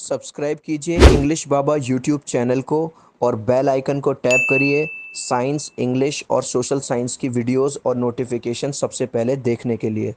subscribe कीजिए English बाबा YouTube channel को और बेल आइकन को टैप करिए साइंस इंग्लिश और सोशल साइंस की वीडियोस और नोटिफिकेशन सबसे पहले देखने के लिए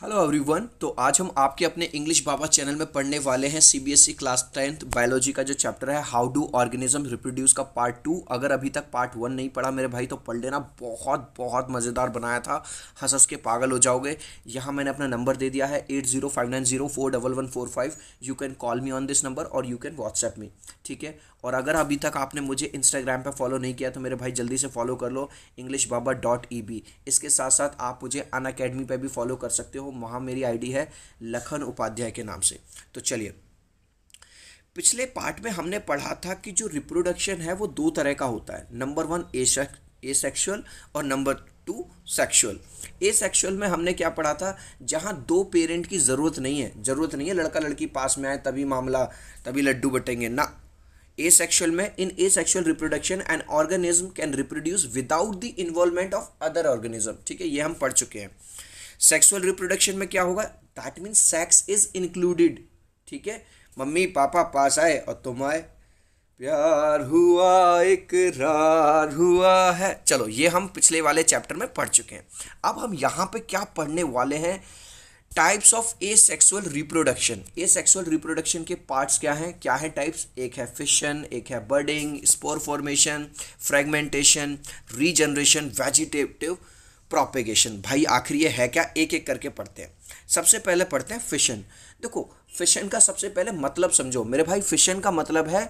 हेलो एवरीवन तो आज हम आपके अपने इंग्लिश बाबा चैनल में पढ़ने वाले हैं सीबीएसई क्लास टेंथ बायोलॉजी का जो चैप्टर है हाउ डू ऑर्गेनिज्म रिप्रोड्यूस का पार्ट टू अगर अभी तक पार्ट वन नहीं पढ़ा मेरे भाई तो पढ़ लेना बहुत बहुत मज़ेदार बनाया था हंस हंस के पागल हो जाओगे यहाँ मैंने अपना नंबर दे दिया है eight zero five nine zero four double one four five you can call me on this number और यू कैन व्हाट्सएप मी ठीक है और अगर अभी तक आपने मुझे इंस्टाग्राम पर फॉलो नहीं किया तो मेरे भाई जल्दी से फॉलो कर लो English Baba dot E B इसके साथ साथ आप मुझे अन अकेडमी पर भी फॉलो कर सकते हो हो वहाँ मेरी आईडी है लखन उपाध्याय के नाम से तो चलिए पिछले पार्ट में हमने पढ़ा था कि जो रिप्रोडक्शन है वो दो तरह का होता है नंबर वन ए सेक्शुअल और number two sexual asexual में हमने क्या पढ़ा था जहाँ दो पेरेंट की ज़रूरत नहीं है ज़रूरत नहीं है लड़का लड़की पास में आए तभी मामला तभी लड्डू बटेंगे ना ए सेक्शुअल में in asexual reproduction and organism can reproduce without the involvement of other organism ठीक है ये हम पढ़ चुके हैं सेक्सुअल रिप्रोडक्शन में क्या होगा that means sex is included ठीक है मम्मी पापा पास आए और तुम आए प्यार हुआ इकरार हुआ है चलो ये हम पिछले वाले चैप्टर में पढ़ चुके हैं अब हम यहाँ पे क्या पढ़ने वाले हैं types of asexual reproduction asexual reproduction के पार्ट्स क्या हैं क्या है टाइप्स एक है फिशन एक है budding spore formation fragmentation regeneration vegetative propagation भाई आखिर ये है क्या एक एक करके पढ़ते हैं सबसे पहले पढ़ते हैं फिशन देखो फिशन का सबसे पहले मतलब समझो मेरे भाई फिशन का मतलब है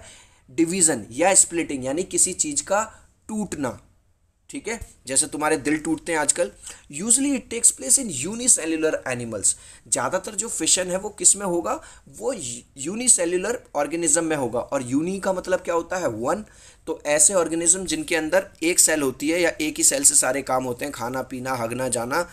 डिवीज़न या स्प्लिटिंग यानी किसी चीज़ का टूटना ठीक है जैसे तुम्हारे दिल टूटते हैं आजकल usually it takes place in unicellular animals ज़्यादातर जो फिशन है वो किस में होगा वो यूनिसेल्युलर ऑर्गेनिज्म में होगा और यूनि का मतलब क्या होता है वन तो ऐसे ऑर्गेनिज्म जिनके अंदर एक सेल होती है या एक ही सेल से सारे काम होते हैं खाना पीना हगना जाना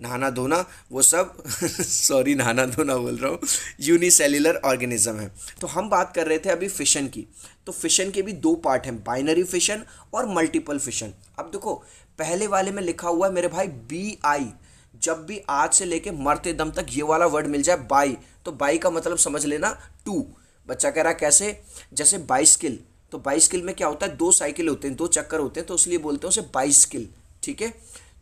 नहाना धोना वो सब सॉरी नहाना धोना बोल रहा हूँ यूनिसेलुलर ऑर्गेनिज्म है तो हम बात कर रहे थे अभी फिशन की तो फिशन के भी दो पार्ट हैं बाइनरी फिशन और मल्टीपल फिशन अब देखो पहले वाले में लिखा हुआ है मेरे भाई बी आई जब भी आज से लेके मरते दम तक ये वाला वर्ड मिल जाए बाई तो बाई का मतलब समझ लेना टू बच्चा कह रहा कैसे जैसे बाइस्किल तो बाइस्किल में क्या होता है दो साइकिल होते हैं दो चक्कर होते हैं तो इसलिए बोलते हैं उसे बाईस्किल ठीक है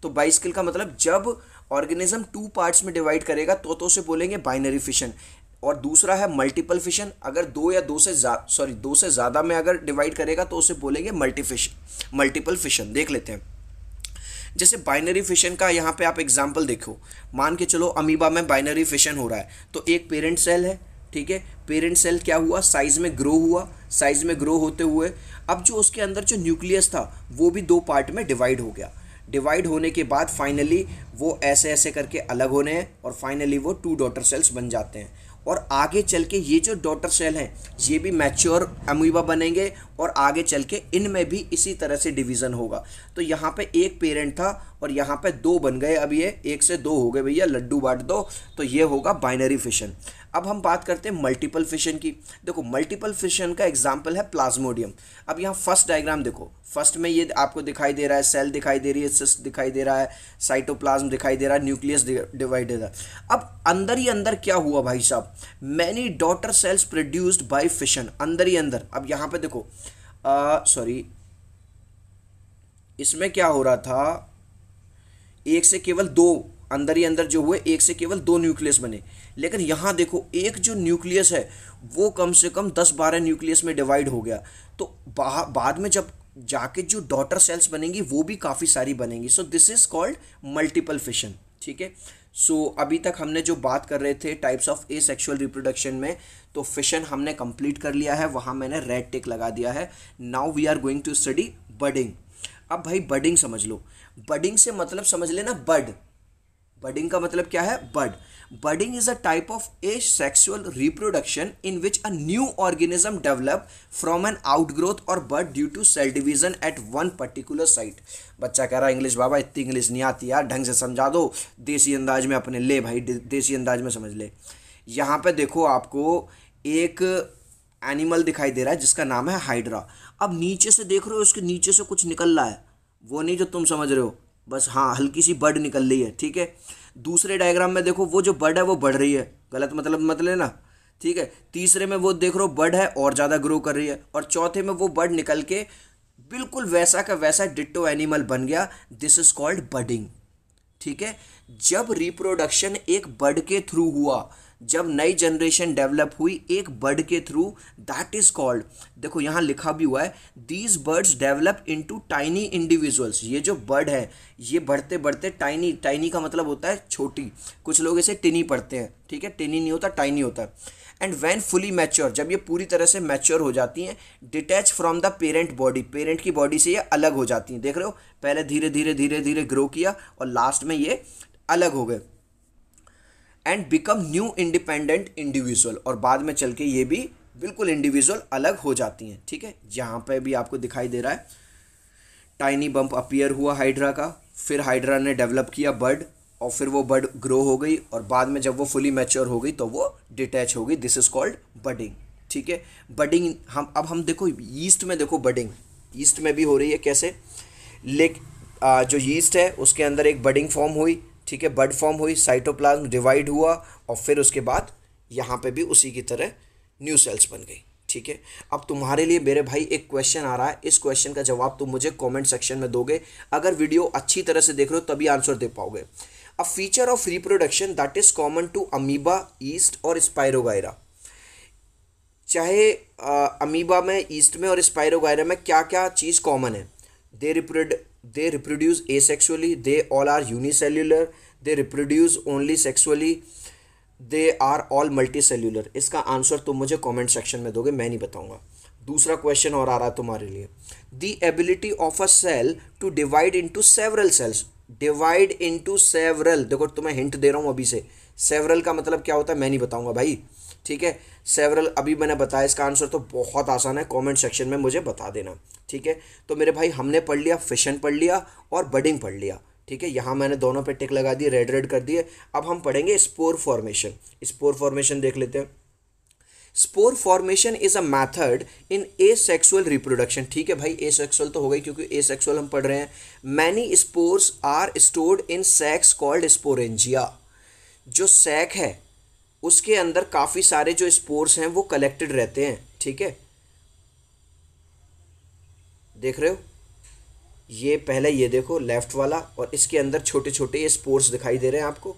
तो बाइसकिल का मतलब जब ऑर्गेनिज्म टू पार्ट्स में डिवाइड करेगा तो तो उसे बोलेंगे बाइनरी फिशन और दूसरा है मल्टीपल फिशन अगर दो या दो से सॉरी दो से ज़्यादा में अगर डिवाइड करेगा तो उसे बोलेंगे मल्टीफिश मल्टीपल फिशन देख लेते हैं जैसे बाइनरी फिशन का यहाँ पे आप एग्जाम्पल देखो मान के चलो अमीबा में बाइनरी फिशन हो रहा है तो एक पेरेंट सेल है ठीक है पेरेंट सेल क्या हुआ साइज में ग्रो हुआ साइज में ग्रो होते हुए अब जो उसके अंदर जो न्यूक्लियस था वो भी दो पार्ट में डिवाइड हो गया डिवाइड होने के बाद फाइनली वो ऐसे ऐसे करके अलग होने हैं और फाइनली वो टू डॉटर सेल्स बन जाते हैं और आगे चल के ये जो डॉटर सेल हैं ये भी मैच्योर अमीबा बनेंगे और आगे चल के इनमें भी इसी तरह से डिवीज़न होगा तो यहाँ पे एक पेरेंट था और यहाँ पे दो बन गए अब ये एक से दो हो गए भैया लड्डू बांट दो तो ये होगा बाइनरी फिशन अब हम बात करते हैं मल्टीपल फिशन की देखो मल्टीपल फिशन का एग्जाम्पल है प्लाज्मोडियम अब यहाँ फर्स्ट डायग्राम देखो फर्स्ट में ये आपको दिखाई दे रहा है सेल दिखाई दे रही है सिस्ट दिखाई दे रहा है साइटोप्लाज्म दिखाई दे रहा है न्यूक्लियस डिवाइडेड है अब अंदर ही अंदर क्या हुआ भाई साहब many daughter cells produced by fission अंदर ही अंदर अब यहाँ पर देखो सॉरी इसमें क्या हो रहा था एक से केवल दो अंदर ही अंदर जो हुए एक से केवल दो न्यूक्लियस बने लेकिन यहाँ देखो एक जो न्यूक्लियस है वो कम से कम दस बारह न्यूक्लियस में डिवाइड हो गया तो बा, बाद में जब जाके जो डॉटर सेल्स बनेंगी वो भी काफ़ी सारी बनेंगी so this is called multiple fission ठीक है सो अभी तक हमने जो बात कर रहे थे types of asexual reproduction में तो फिशन हमने कंप्लीट कर लिया है वहाँ मैंने रेड टेक लगा दिया है now we are going to study budding अब भाई बडिंग समझ लो बडिंग से मतलब समझ लेना बड बडिंग का मतलब क्या है bud is a type of asexual reproduction in which a new organism develop from an outgrowth और bud due to cell division at one particular site बच्चा कह रहा है इंग्लिश बाबा इतनी इंग्लिश नहीं आती यार ढंग से समझा दो देसी अंदाज में अपने ले भाई देसी अंदाज में समझ ले यहाँ पे देखो आपको एक एनिमल दिखाई दे रहा है जिसका नाम है हाइड्रा अब नीचे से देख रहे हो उसके नीचे से कुछ निकल रहा है वो नहीं जो तुम समझ रहे हो बस हाँ हल्की सी बर्ड निकल रही है ठीक है दूसरे डायग्राम में देखो वो जो बर्ड है वो बढ़ रही है गलत मतलब मत लेना ठीक है तीसरे में वो देख रहे हो बर्ड है और ज़्यादा ग्रो कर रही है और चौथे में वो बर्ड निकल के बिल्कुल वैसा का वैसा डिट्टो एनिमल बन गया दिस इज कॉल्ड बडिंग ठीक है जब रिप्रोडक्शन एक बर्ड के थ्रू हुआ जब नई जनरेशन डेवलप हुई एक बर्ड के थ्रू दैट इज कॉल्ड देखो यहाँ लिखा भी हुआ है these buds develop into tiny individuals ये जो बर्ड है ये बढ़ते बढ़ते टाइनी टाइनी का मतलब होता है छोटी कुछ लोग इसे टिनी पढ़ते हैं ठीक है टिनी नहीं होता टाइनी होता है एंड वैन फुली मैच्योर जब ये पूरी तरह से मैच्योर हो जाती हैं detach from the parent body parent की बॉडी से ये अलग हो जाती हैं देख रहे हो पहले धीरे धीरे धीरे धीरे ग्रो किया और लास्ट में ये अलग हो गए and become new independent individual और बाद में चल के ये भी बिल्कुल इंडिविजुअल अलग हो जाती हैं ठीक है यहाँ पे भी आपको दिखाई दे रहा है टाइनी बम्प अपियर हुआ हाइड्रा का फिर हाइड्रा ने डेवलप किया बर्ड और फिर वो बर्ड ग्रो हो गई और बाद में जब वो फुली मैच्योर हो गई तो वो डिटैच हो गई दिस इज़ कॉल्ड बडिंग ठीक है बडिंग हम अब हम देखो ईस्ट में देखो बडिंग ईस्ट में भी हो रही है कैसे लेक जो यीस्ट है उसके अंदर एक बडिंग फॉर्म हुई ठीक है बर्ड फॉर्म हुई साइटोप्लाज्म डिवाइड हुआ और फिर उसके बाद यहाँ पे भी उसी की तरह न्यू सेल्स बन गई ठीक है अब तुम्हारे लिए मेरे भाई एक क्वेश्चन आ रहा है इस क्वेश्चन का जवाब तुम मुझे कमेंट सेक्शन में दोगे अगर वीडियो अच्छी तरह से देख रहे हो तभी आंसर दे पाओगे a feature of reproduction that is common to amoeba yeast और स्पायरोगायरा चाहे अमीबा में ईस्ट में और स्पायरोगायरा में क्या क्या चीज़ कॉमन है they reproduce they reproduce asexually they all are unicellular they reproduce only sexually they are all multicellular इसका आंसर तुम मुझे कॉमेंट सेक्शन में दोगे मैं नहीं बताऊंगा दूसरा क्वेश्चन और आ रहा है तुम्हारे लिए the ability of a cell to divide into several cells divide into several देखो तुम्हें तो हिंट दे रहा हूँ अभी से सेवरल का मतलब क्या होता है मैं नहीं बताऊँगा भाई ठीक है सेवरल अभी मैंने बताया इसका आंसर तो बहुत आसान है कमेंट सेक्शन में मुझे बता देना ठीक है तो मेरे भाई हमने पढ़ लिया फिशन पढ़ लिया और बडिंग पढ़ लिया ठीक है यहाँ मैंने दोनों पे टिक लगा दिए रेड रेड कर दिए अब हम पढ़ेंगे स्पोर फॉर्मेशन स्पोर फॉर्मेशन देख लेते हैं spore formation is a method in asexual reproduction ठीक है भाई ए सेक्सुअल तो हो गई क्योंकि ए सेक्सुअल हम पढ़ रहे हैं many spores are stored in sacs called sporangia जो सेक है उसके अंदर काफ़ी सारे जो स्पोर्स हैं वो कलेक्टेड रहते हैं ठीक है देख रहे हो ये पहले ये देखो लेफ्ट वाला और इसके अंदर छोटे छोटे ये स्पोर्स दिखाई दे रहे हैं आपको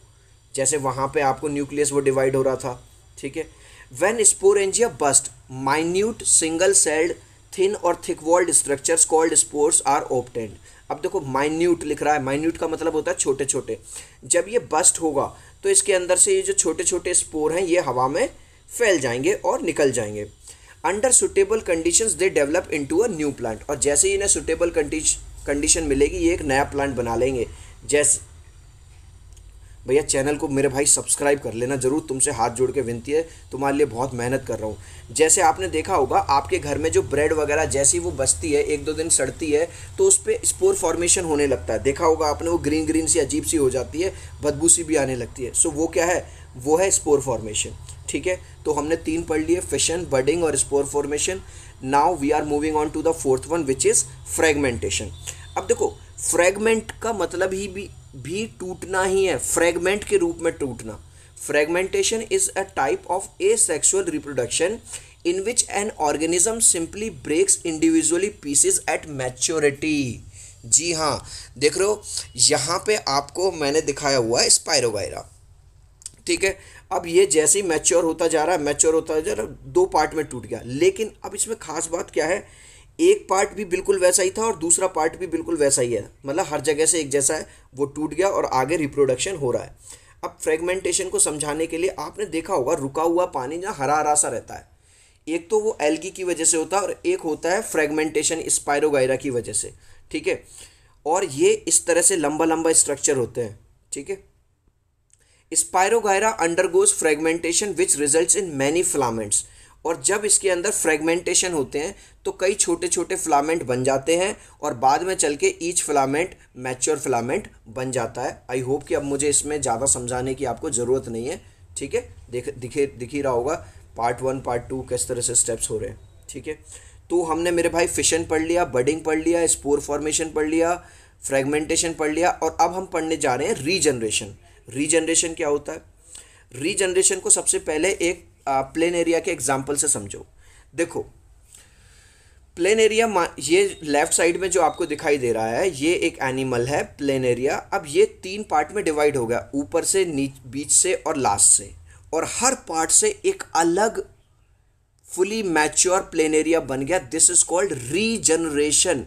जैसे वहां पे आपको न्यूक्लियस वो डिवाइड हो रहा था ठीक है spore sporangia burst minute single celled thin और thick walled structure called spores are obtained अब देखो माइन्यूट लिख रहा है माइन्यूट का मतलब होता है छोटे छोटे जब ये बस्ट होगा तो इसके अंदर से ये जो छोटे छोटे स्पोर हैं ये हवा में फैल जाएंगे और निकल जाएंगे under suitable conditions they develop into a new plant और जैसे ही इन्हें सुटेबल कंडीशन मिलेगी ये एक नया प्लांट बना लेंगे जैसे भैया चैनल को मेरे भाई सब्सक्राइब कर लेना ज़रूर तुमसे हाथ जोड़ के विनती है तुम्हारे लिए बहुत मेहनत कर रहा हूँ जैसे आपने देखा होगा आपके घर में जो ब्रेड वगैरह जैसी वो बसती है एक दो दिन सड़ती है तो उस पर स्पोर फॉर्मेशन होने लगता है देखा होगा आपने वो ग्रीन ग्रीन सी अजीब सी हो जाती है बदबू सी भी आने लगती है सो वो क्या है वो है स्पोर फॉर्मेशन ठीक है तो हमने तीन पढ़ लिए फिशन बडिंग और spore formation now we are moving on to the fourth one which is fragmentation अब देखो फ्रेगमेंट का मतलब ही भी भी टूटना ही है फ्रेगमेंट के रूप में टूटना fragmentation is a type of asexual reproduction in which an organism simply breaks individually pieces at maturity जी हाँ देख रहे हो यहाँ पे आपको मैंने दिखाया हुआ है स्पायरोगायरा ठीक है अब ये जैसे ही मैच्योर होता जा रहा है मैच्योर होता जा रहा है दो पार्ट में टूट गया लेकिन अब इसमें खास बात क्या है एक पार्ट भी बिल्कुल वैसा ही था और दूसरा पार्ट भी बिल्कुल वैसा ही है मतलब हर जगह से एक जैसा है वो टूट गया और आगे रिप्रोडक्शन हो रहा है अब फ्रेगमेंटेशन को समझाने के लिए आपने देखा होगा रुका हुआ पानी जहाँ हरा हरा सा रहता है एक तो वो एल्गी की वजह से होता है और एक होता है फ्रेगमेंटेशन स्पायरोगायरा की वजह से ठीक है और ये इस तरह से लंबा लंबा स्ट्रक्चर होते हैं ठीक है spirogyra undergoes fragmentation which result in many filaments और जब इसके अंदर फ्रेगमेंटेशन होते हैं तो कई छोटे छोटे फिलामेंट बन जाते हैं और बाद में चल के ईच फिलामेंट मैच्योर फिलामेंट बन जाता है आई होप कि अब मुझे इसमें ज़्यादा समझाने की आपको ज़रूरत नहीं है ठीक है देख दिखे दिख ही रहा होगा पार्ट वन पार्ट टू किस तरह से स्टेप्स हो रहे हैं ठीक है तो हमने मेरे भाई फिशन पढ़ लिया बडिंग पढ़ लिया स्पोर फॉर्मेशन पढ़ लिया फ्रेगमेंटेशन पढ़ लिया और अब हम पढ़ने जा रहे हैं रीजनरेशन रीजनरेशन क्या होता है रीजनरेशन को सबसे पहले एक प्लेन एरिया के एग्जाम्पल से समझो देखो प्लेन एरिया ये लेफ्ट साइड में जो आपको दिखाई दे रहा है ये एक एनिमल है प्लेन एरिया अब ये तीन पार्ट में डिवाइड हो गया ऊपर से नीच बीच से और लास्ट से और हर पार्ट से एक अलग फुली मैच्योर प्लेन एरिया बन गया दिस इज कॉल्ड रीजनरेशन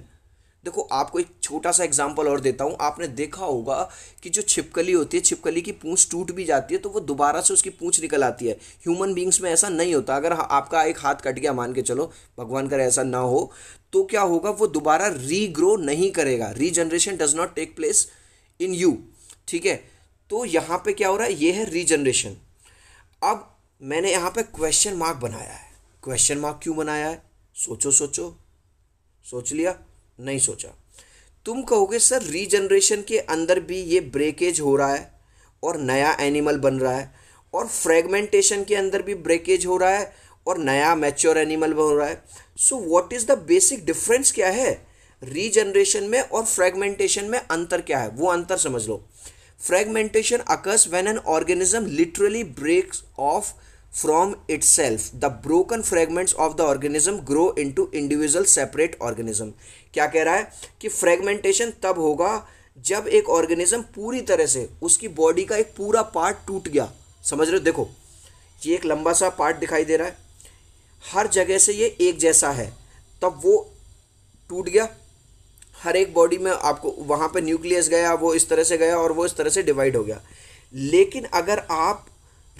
देखो आपको एक छोटा सा एग्जाम्पल और देता हूँ आपने देखा होगा कि जो छिपकली होती है छिपकली की पूंछ टूट भी जाती है तो वो दोबारा से उसकी पूंछ निकल आती है ह्यूमन बींग्स में ऐसा नहीं होता अगर हाँ, आपका एक हाथ कट गया मान के चलो भगवान करे ऐसा ना हो तो क्या होगा वो दोबारा रीग्रो नहीं करेगा regeneration does not take place in you ठीक है तो यहाँ पे क्या हो रहा है ये है रीजनरेशन अब मैंने यहाँ पे क्वेश्चन मार्क बनाया है क्वेश्चन मार्क क्यों बनाया है सोचो सोचो सोच लिया नहीं सोचा तुम कहोगे सर रीजनरेशन के अंदर भी ये ब्रेकेज हो रहा है और नया एनिमल बन रहा है और फ्रेगमेंटेशन के अंदर भी ब्रेकेज हो रहा है और नया मैच्योर एनिमल बन रहा है so what is the basic difference क्या है रीजनरेशन में और फ्रेगमेंटेशन में अंतर क्या है वो अंतर समझ लो fragmentation occurs when an organism literally breaks off from itself the broken fragments of the organism grow into individual separate organism क्या कह रहा है कि फ्रेगमेंटेशन तब होगा जब एक ऑर्गेनिज्म पूरी तरह से उसकी बॉडी का एक पूरा पार्ट टूट गया समझ रहे हो देखो ये एक लंबा सा पार्ट दिखाई दे रहा है हर जगह से ये एक जैसा है तब वो टूट गया हर एक बॉडी में आपको वहाँ पे न्यूक्लियस गया वो इस तरह से गया और वो इस तरह से डिवाइड हो गया लेकिन अगर आप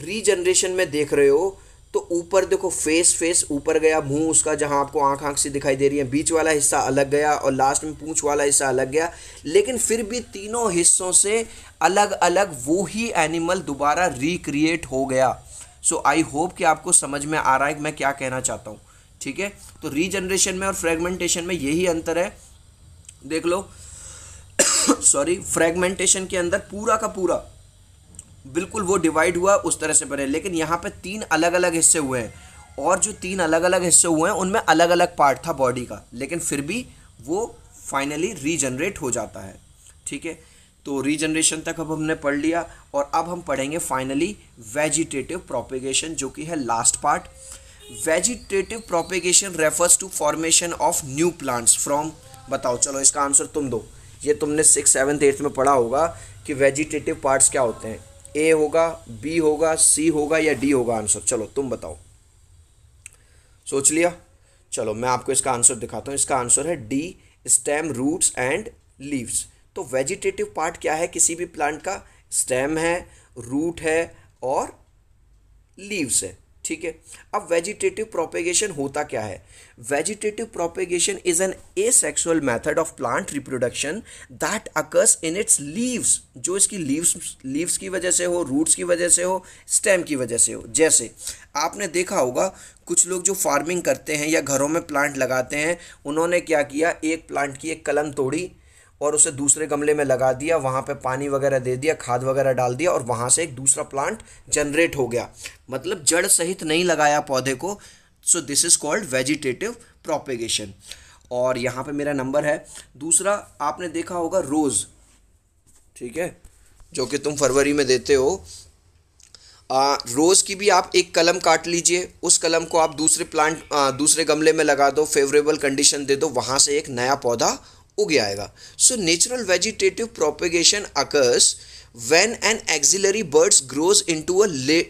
रीजनरेशन में देख रहे हो तो ऊपर देखो फेस फेस ऊपर गया मुंह उसका जहां आपको आंख आंख से दिखाई दे रही है बीच वाला हिस्सा अलग गया और लास्ट में पूंछ वाला हिस्सा अलग गया लेकिन फिर भी तीनों हिस्सों से अलग अलग वो ही एनिमल दोबारा रिक्रिएट हो गया सो आई होप कि आपको समझ में आ रहा है कि मैं क्या कहना चाहता हूँ ठीक है तो रीजनरेशन में और फ्रेगमेंटेशन में यही अंतर है देख लो सॉरी फ्रेगमेंटेशन के अंदर पूरा का पूरा बिल्कुल वो डिवाइड हुआ उस तरह से बने लेकिन यहाँ पे तीन अलग अलग हिस्से हुए हैं और जो तीन अलग अलग हिस्से हुए हैं उनमें अलग अलग पार्ट था बॉडी का लेकिन फिर भी वो फाइनली रीजनरेट हो जाता है ठीक है तो रीजनरेशन तक अब हमने पढ़ लिया और अब हम पढ़ेंगे फाइनली वेजिटेटिव प्रोपिगेशन जो कि है last part vegetative propagation refers to formation of new plants from बताओ चलो इसका आंसर तुम दो ये तुमने सिक्स सेवन्थ एट्थ में पढ़ा होगा कि वेजिटेटिव पार्ट्स क्या होते हैं ए होगा बी होगा सी होगा या डी होगा आंसर चलो तुम बताओ सोच लिया चलो मैं आपको इसका आंसर दिखाता हूँ इसका आंसर है the stem roots and leaves तो वेजिटेटिव पार्ट क्या है किसी भी प्लांट का स्टेम है रूट है और लीव्स है ठीक है अब वेजिटेटिव प्रोपेगेशन होता क्या है vegetative propagation is an asexual method of plant reproduction that occurs in its leaves जो इसकी लीव्स लीव्स की वजह से हो रूट्स की वजह से हो स्टेम की वजह से हो जैसे आपने देखा होगा कुछ लोग जो फार्मिंग करते हैं या घरों में प्लांट लगाते हैं उन्होंने क्या किया एक प्लांट की एक कलम तोड़ी और उसे दूसरे गमले में लगा दिया वहाँ पे पानी वगैरह दे दिया खाद वगैरह डाल दिया और वहाँ से एक दूसरा प्लांट जनरेट हो गया मतलब जड़ सहित नहीं लगाया पौधे को so this is called vegetative propagation और यहाँ पे मेरा नंबर है दूसरा आपने देखा होगा रोज़ ठीक है जो कि तुम फरवरी में देते हो आ, रोज़ की भी आप एक कलम काट लीजिए उस कलम को आप दूसरे प्लांट आ, दूसरे गमले में लगा दो फेवरेबल कंडीशन दे दो वहाँ से एक नया पौधा उग आएगा so natural vegetative propagation occurs an an buds grows into a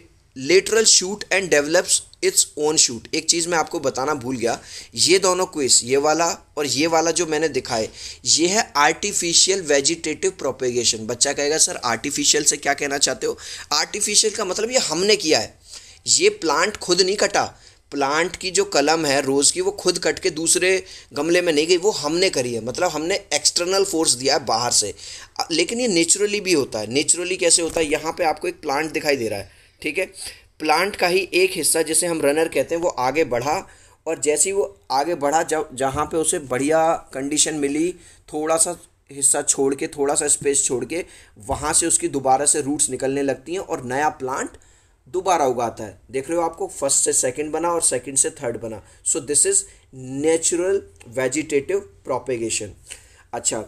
lateral shoot and develops its own shoot एक चीज़ मैं आपको बताना भूल गया ये दोनों क्विज ये वाला और ये वाला जो मैंने दिखाए ये है आर्टिफिशियल वेजिटेटिव प्रोपेगेशन बच्चा कहेगा सर आर्टिफिशियल से क्या कहना चाहते हो आर्टिफिशियल का मतलब ये हमने किया है ये प्लांट खुद नहीं कटा प्लांट की जो कलम है रोज़ की वो खुद कट के दूसरे गमले में नहीं गई वो हमने करी है मतलब हमने एक्सटर्नल फोर्स दिया है बाहर से लेकिन ये नेचुरली भी होता है नेचुरली कैसे होता है यहाँ पे आपको एक प्लांट दिखाई दे रहा है ठीक है प्लांट का ही एक हिस्सा जिसे हम रनर कहते हैं वो आगे बढ़ा और जैसे ही वो आगे बढ़ा जब जहाँ पर उसे बढ़िया कंडीशन मिली थोड़ा सा हिस्सा छोड़ के थोड़ा सा स्पेस छोड़ के वहाँ से उसकी दोबारा से रूट्स निकलने लगती हैं और नया प्लांट दोबारा उगाता है देख रहे हो आपको फर्स्ट से सेकंड बना और सेकंड से थर्ड बना so this is natural vegetative propagation अच्छा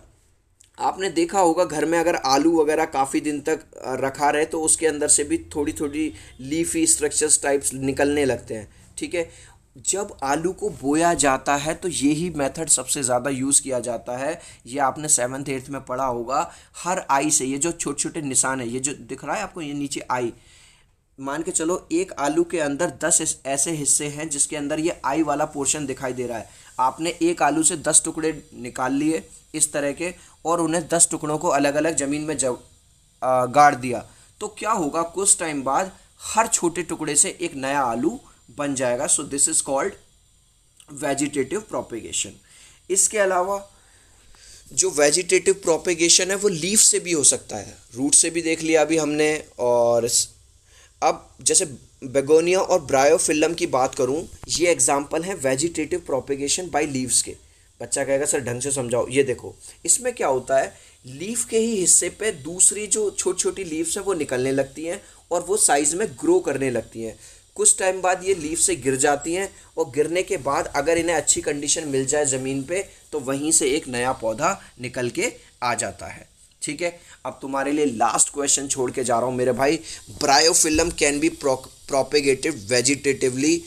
आपने देखा होगा घर में अगर आलू वगैरह काफ़ी दिन तक रखा रहे तो उसके अंदर से भी थोड़ी थोड़ी लीफी स्ट्रक्चर्स टाइप्स निकलने लगते हैं ठीक है जब आलू को बोया जाता है तो यही मेथड सबसे ज़्यादा यूज़ किया जाता है ये आपने सेवन्थ एट्थ में पढ़ा होगा हर आई से ये जो छोटे छोटे निशान है ये जो दिख रहा है आपको ये नीचे आई मान के चलो एक आलू के अंदर दस ऐसे हिस्से हैं जिसके अंदर ये आई वाला पोर्शन दिखाई दे रहा है आपने एक आलू से दस टुकड़े निकाल लिए इस तरह के और उन्हें दस टुकड़ों को अलग अलग ज़मीन में जब गाड़ दिया तो क्या होगा कुछ टाइम बाद हर छोटे टुकड़े से एक नया आलू बन जाएगा so this is called vegetative propagation इसके अलावा जो वेजिटेटिव प्रोपिगेशन है वो लीफ से भी हो सकता है रूट से भी देख लिया अभी हमने और अब जैसे बेगोनिया और ब्रायोफिल्म की बात करूँ ये एग्जाम्पल हैं वेजिटेटिव प्रोपिगेशन बाई लीव्स के बच्चा कहेगा सर ढंग से समझाओ ये देखो इसमें क्या होता है लीफ के ही हिस्से पे दूसरी जो छोटी छोटी लीव्स हैं वो निकलने लगती हैं और वो साइज़ में ग्रो करने लगती हैं कुछ टाइम बाद ये लीव से गिर जाती हैं और गिरने के बाद अगर इन्हें अच्छी कंडीशन मिल जाए ज़मीन पे तो वहीं से एक नया पौधा निकल के आ जाता है ठीक है अब तुम्हारे लिए लास्ट क्वेश्चन छोड़ के जा रहा हूँ मेरे भाई bryophyllum can be propagative vegetatively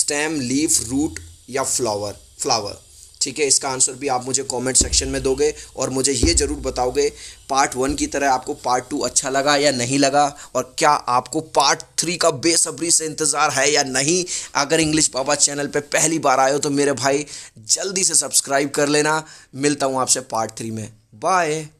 stem leaf root या फ्लावर फ्लावर ठीक है इसका आंसर भी आप मुझे कमेंट सेक्शन में दोगे और मुझे ये ज़रूर बताओगे पार्ट वन की तरह आपको पार्ट टू अच्छा लगा या नहीं लगा और क्या आपको पार्ट थ्री का बेसब्री से इंतज़ार है या नहीं अगर इंग्लिश बाबा चैनल पे पहली बार आए हो तो मेरे भाई जल्दी से सब्सक्राइब कर लेना मिलता हूँ आपसे पार्ट थ्री में बाय